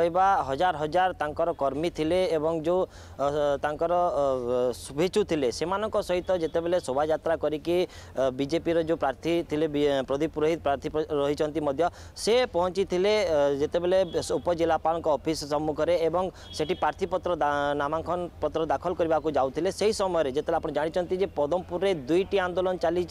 कहवा हजार हजार तर कर्मी थिले एवं जो तर शुभेच्छु थे से सहित जितेबले शोभा करके बीजेपी जो प्रार्थी थे प्रदीप पुरोहित प्रार्थी रही से पहुँची थे जितेबले उपजिलापाल अफिस् सम्मुखें से प्रार्थीपत्र नामांकन पत्र दाखल करने को जाते से ही समय जिते आप जानते पदमपुर दुईट आंदोलन चली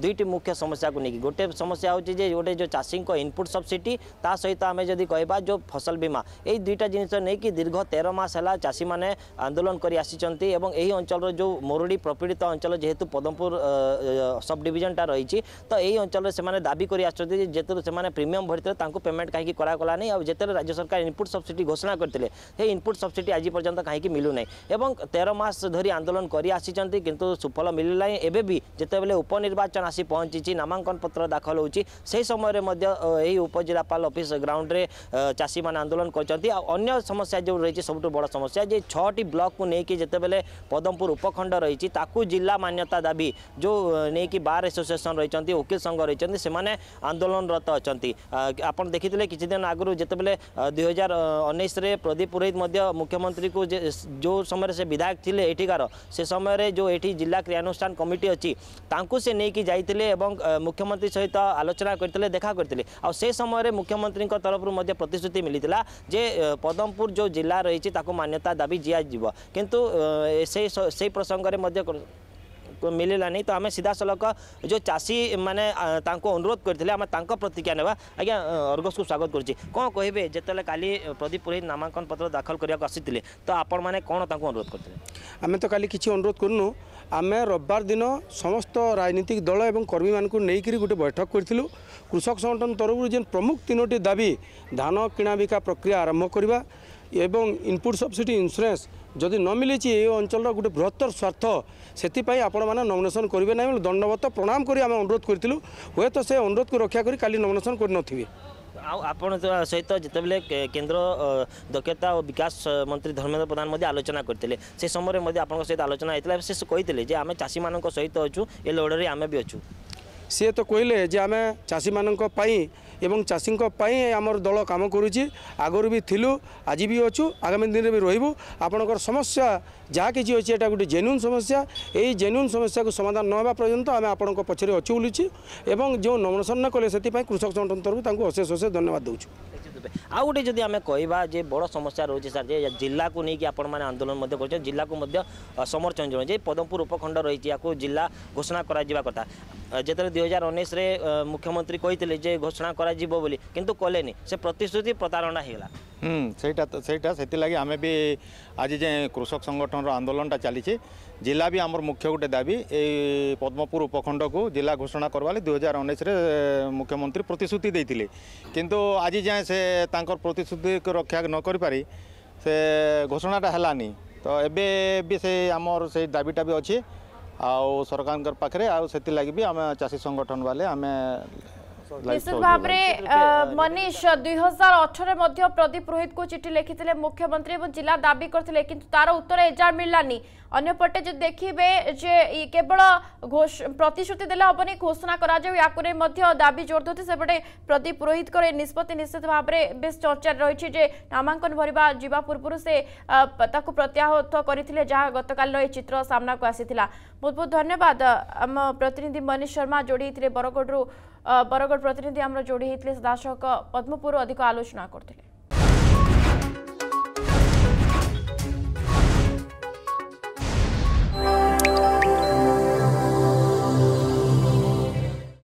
दुईटी मुख्य समस्या को लेकिन गोटे समस्या हूँ गोटे जो चाषी इनपुट सबसीडी ता सहित आम जब कह जो फसल बीमा এই দুইটা জিনিস নেই দীর্ঘ তের মাস হল চাষী মানে আন্দোলন করে আসছেন এবং এই অঞ্চলের যে মরুড়ি প্রপীড়িত অঞ্চল যেহেতু পদমপুর সব ডিভিজনটা রয়েছে তো এই অঞ্চলের সে দাবি করে আসছেন যে যেতু সে প্রিমিয়ম ভরিলে তাঁর পেমেন্ট কী করাগলানি যেতে রাজ্য সরকার ইনপুট সবসিডি ঘোষণা করে সেই ইনপুট সবসিডি আজ পর্যন্ত কী মিলুনাই এবং তের মাস ধরি আন্দোলন করে আসছেন কিন্তু সুফল মিলুনা এবেবি যেতবে উপনির্বাচন আসি পৌঁছিছি নামাঙ্কন পত্র দাখল হচ্ছে সেই সময় এই উপজেলাপাল অফিস গ্রাউন্ডে চাষী মানে আন্দোলন अन्य समस्या जो रही सब बड़ समस्या जे छटी ब्लक को लेकिन जिते बेले पदमपुर उपखंड रही जिला मान्यता दाबी जो नहीं कि बार एसोसीएसन रही वकिल संघ रही आंदोलनरत अच्छा आप देखते किद आगु जिते बेले दुई हजार उन्नीस प्रदीप पुरोहित मुख्यमंत्री को जो समय से विधायक थे यठिकार से समय जो ये जिला क्रियानुष्ठान कमिटी अच्छी से नहीं कि जाइए मुख्यमंत्री सहित आलोचना करते देखा करते आ समय मुख्यमंत्री तरफ प्रतिश्रुति मिलता যে পদমপুর যে জেলা রয়েছে তাকে মান্যতা দাবি দিয়াযিব কিন্তু সেই সেই প্রসঙ্গে মধ্যে মিলিলানি তো আমি সিধাসলখ যে চাষী মানে তাঁকু অনুরোধ করে আমি তাঁক প্রতিক্রিয়া নেওয়া আজ্ঞা অর্গসু স্বাগত করছি কম কহবে যেতলে কালি প্রদীপ পুরোহিত নামাঙ্কন পত্র দাখল করা আসিলে তো আপন মানে কোণ তাঁকু অনুরোধ করে আমি তো কালি কিছু অনুরোধ করুনু আমি রবিবার দিন সমস্ত রাজনৈতিক দল এবং কর্মী মানুষ নেইকি গোটে বৈঠক করেছিলু কৃষক সংগঠন তরফରୁ ଯେନ୍ ପ୍ରମୁଖ ତିନୋଟି ଦାବି ଧାନ କିଣାବିକା ପ୍ରକ୍ରିୟା ଆରମ୍ଭ କରିବା ଏବଂ ଇନପୁଟ୍ ସବସିଡ଼ି ଇନ୍ସୁରାନ୍ସ ଯଦି ନ ମିଳିଛି ଏ ଅଞ୍ଚଳର ଗୋଟେ ବୃହତ୍ତର ସ୍ୱାର୍ଥ ସେଥିପାଇଁ ଆପଣମାନେ ନମିନେସନ୍ କରିବେ ନାହିଁ ବୋଲି ଦଣ୍ଡବତ ପ୍ରଣାମ କରି ଆମେ ଅନୁରୋଧ କରିଥିଲୁ ହୁଏତ ସେ ଅନୁରୋଧକୁ ରକ୍ଷା କରି କାଲି ନମିନେସନ୍ କରିନଥିବେ ଆଉ ଆପଣ ସହିତ ଯେତେବେଳେ କେନ୍ଦ୍ର ଦକ୍ଷତା ଓ ବିକାଶ ମନ୍ତ୍ରୀ ଧର୍ମେନ୍ଦ୍ର ପ୍ରଧାନ ମଧ୍ୟ ଆଲୋଚନା କରିଥିଲେ ସେ ସମୟରେ ମଧ୍ୟ ଆପଣଙ୍କ ସହିତ ଆଲୋଚନା ହୋଇଥିଲା ସେ କହିଥିଲେ ଯେ ଆମେ ଚାଷୀମାନଙ୍କ ସହିତ ଅଛୁ ଏ ଲଢ଼େଇରେ ଆମେ ବି ଅଛୁ ସିଏ ତ କହିଲେ ଯେ ଆମେ ଚାଷୀମାନଙ୍କ ପାଇଁ ଏବଂ ଚାଷୀଙ୍କ ପାଇଁ ଆମର ଦଳ କାମ କରୁଛି ଆଗରୁ ବି ଥିଲୁ ଆଜି ବି ଅଛୁ ଆଗାମୀ ଦିନରେ ବି ରହିବୁ ଆପଣଙ୍କର ସମସ୍ୟା ଯାହା କିଛି ଅଛି ଏଇଟା ଗୋଟେ ଜେନୁଇନ୍ ସମସ୍ୟା ଏଇ ଜେନୁଇନ୍ ସମସ୍ୟାକୁ ସମାଧାନ ନ ହେବା ପର୍ଯ୍ୟନ୍ତ ଆମେ ଆପଣଙ୍କ ପଛରେ ଅଛୁ ବୁଲୁଛି ଏବଂ ଯେଉଁ ନମନ କଲେ ସେଥିପାଇଁ କୃଷକ ସଂଗଠନ ତରଫରୁ ତାଙ୍କୁ ଅଶେଷ ଅଶେଷ ଧନ୍ୟବାଦ ଦେଉଛୁ କରିବେ ଆଉ ଗୋଟେ ଯଦି ଆମେ କହିବା ଯେ ବଡ଼ ସମସ୍ୟା ରହୁଛି ସାର୍ ଯେ ଜିଲ୍ଲାକୁ ନେଇକି ଆପଣମାନେ ଆନ୍ଦୋଳନ ମଧ୍ୟ କରୁଛନ୍ତି ଜିଲ୍ଲାକୁ ମଧ୍ୟ ସମର୍ଥନ ଜଣାଇ ଯେ ପଦମପୁର ଉପଖଣ୍ଡ ରହିଛି ୟାକୁ ଜିଲ୍ଲା ଘୋଷଣା କରାଯିବା କଥା ଯେତେବେଳେ ଦୁଇ ହଜାର ଉଣେଇଶରେ ମୁଖ୍ୟମନ୍ତ୍ରୀ କହିଥିଲେ ଯେ ଘୋଷଣା କରାଯିବ ବୋଲି କିନ୍ତୁ କଲେନି ସେ ପ୍ରତିଶ୍ରୁତି ପ୍ରତାରଣା ହୋଇଗଲା হুম সেইটা সেইটা ସେଥିଲାଗି ଆମେ ବି ଆଜି ଯେ କୃଷକ ସଂଗଠନର ଆନ୍ଦୋଳନଟା ଚାଲିଛି ଜିଲ୍ଲା ବି ଆମର ମୁଖ୍ୟ ଗୋଟେ ଦାବି ଏଇ ପଦ୍ମପୁର ଉପଖଣ୍ଡକୁ ଜିଲ୍ଲା ଘୋଷଣା କରିବା ଦୁଇ ହଜାର ଉଣେଇଶରେ ମୁଖ୍ୟମନ୍ତ୍ରୀ ପ୍ରତିଶ୍ରୁତି ଦେଇଥିଲେ କିନ୍ତୁ ଆଜି ଯାଏଁ ସେ ତାଙ୍କର ପ୍ରତିଶ୍ରୁତି ରକ୍ଷା ନ କରିପାରି ସେ ଘୋଷଣାଟା ହେଲାନି ତ ଏବେ ବି ସେ ଆମର ସେଇ ଦାବିଟା ବି ଅଛି ଆଉ ସରକାରଙ୍କ ପାଖରେ ଆଉ ସେଥିଲାଗି ବି ଆମେ ଚାଷୀ ସଂଗଠନ ବାଲେ ଆମେ ᱥਿਸᱥ बाप रे મનીષ 2018 મેધ્ય પ્રદીપ રોહિત કો ચિટી લેખિતલે મુખ્યમંત્રી એબન જિલ્લા દાવી કરતલે કીંતુ તાર ઉત્તર હેજાર મિલલાની અન્ય પટ જે દેખીબે જે કેબળ ઘોષ પ્રતિશૃતિ દેલા હબન કોષના કરાજો આકુરે મધ્ય દાવી જોરતોતે સબડે પ્રદીપ રોહિત કરે નિસ્પતિ નિશ્ચિત ભાબરે બે ચર્ચા રહી છે જે નામાંકન ભરવા જીવાપુરપુર સે પતક પ્રત્યાહોત કરીતલે જા ગતકાલ રય ચિત્ર સામના કો આસી થિલા બહુત બહુત ધન્યવાદ અમ પ્રતિનિધી મનીષ શર્મા જોડીતલે બરોગડરો બરોગડ প্রতিনিধি আমরা জড়িয়ে হয়েছে পদ্মপুর অধিক আলোচনা করলে